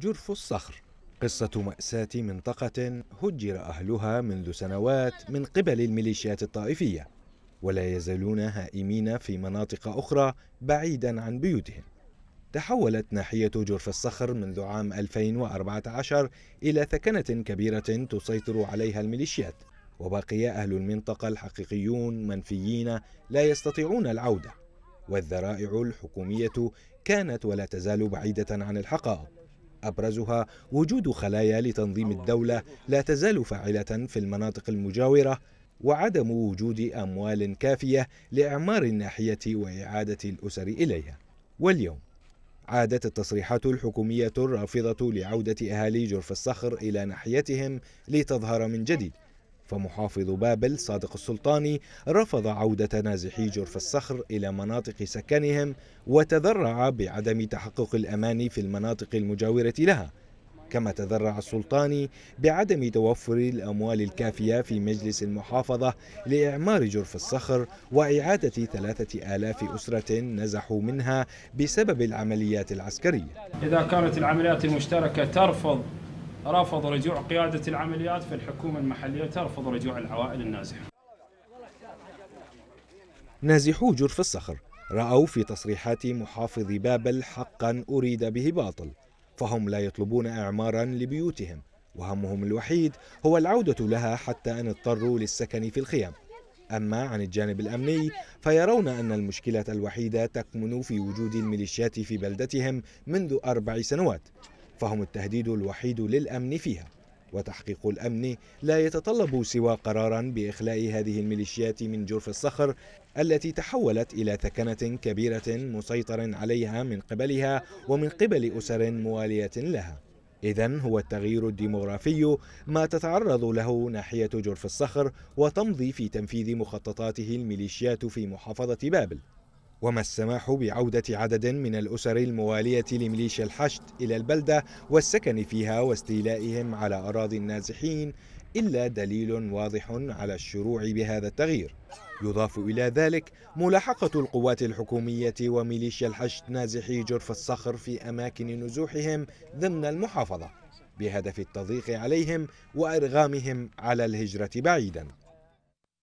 جرف الصخر قصة مأساة منطقة هجر أهلها منذ سنوات من قبل الميليشيات الطائفية ولا يزالون هائمين في مناطق أخرى بعيدا عن بيوتهم تحولت ناحية جرف الصخر منذ عام 2014 إلى ثكنة كبيرة تسيطر عليها الميليشيات وبقي أهل المنطقة الحقيقيون منفيين لا يستطيعون العودة والذرائع الحكومية كانت ولا تزال بعيدة عن الحقائق أبرزها وجود خلايا لتنظيم الدولة لا تزال فاعلة في المناطق المجاورة وعدم وجود أموال كافية لإعمار الناحية وإعادة الأسر إليها واليوم عادت التصريحات الحكومية الرافضة لعودة أهالي جرف الصخر إلى ناحيتهم لتظهر من جديد فمحافظ بابل صادق السلطاني رفض عودة نازحي جرف الصخر إلى مناطق سكنهم وتذرع بعدم تحقق الأمان في المناطق المجاورة لها كما تذرع السلطاني بعدم توفر الأموال الكافية في مجلس المحافظة لإعمار جرف الصخر وإعادة ثلاثة آلاف أسرة نزحوا منها بسبب العمليات العسكرية إذا كانت العمليات المشتركة ترفض رفض رجوع قيادة العمليات فالحكومة المحلية ترفض رجوع العوائل النازحة نازحو جرف الصخر رأوا في تصريحات محافظ بابل حقا أريد به باطل فهم لا يطلبون إعمارا لبيوتهم وهمهم الوحيد هو العودة لها حتى أن اضطروا للسكن في الخيام أما عن الجانب الأمني فيرون أن المشكلة الوحيدة تكمن في وجود الميليشيات في بلدتهم منذ أربع سنوات فهم التهديد الوحيد للأمن فيها وتحقيق الأمن لا يتطلب سوى قرارا بإخلاء هذه الميليشيات من جرف الصخر التي تحولت إلى ثكنة كبيرة مسيطر عليها من قبلها ومن قبل أسر موالية لها إذا هو التغيير الديمغرافي ما تتعرض له ناحية جرف الصخر وتمضي في تنفيذ مخططاته الميليشيات في محافظة بابل وما السماح بعودة عدد من الأسر الموالية لميليشيا الحشد إلى البلدة والسكن فيها واستيلائهم على أراضي النازحين إلا دليل واضح على الشروع بهذا التغيير يضاف إلى ذلك ملاحقة القوات الحكومية وميليشيا الحشد نازحي جرف الصخر في أماكن نزوحهم ضمن المحافظة بهدف التضييق عليهم وإرغامهم على الهجرة بعيداً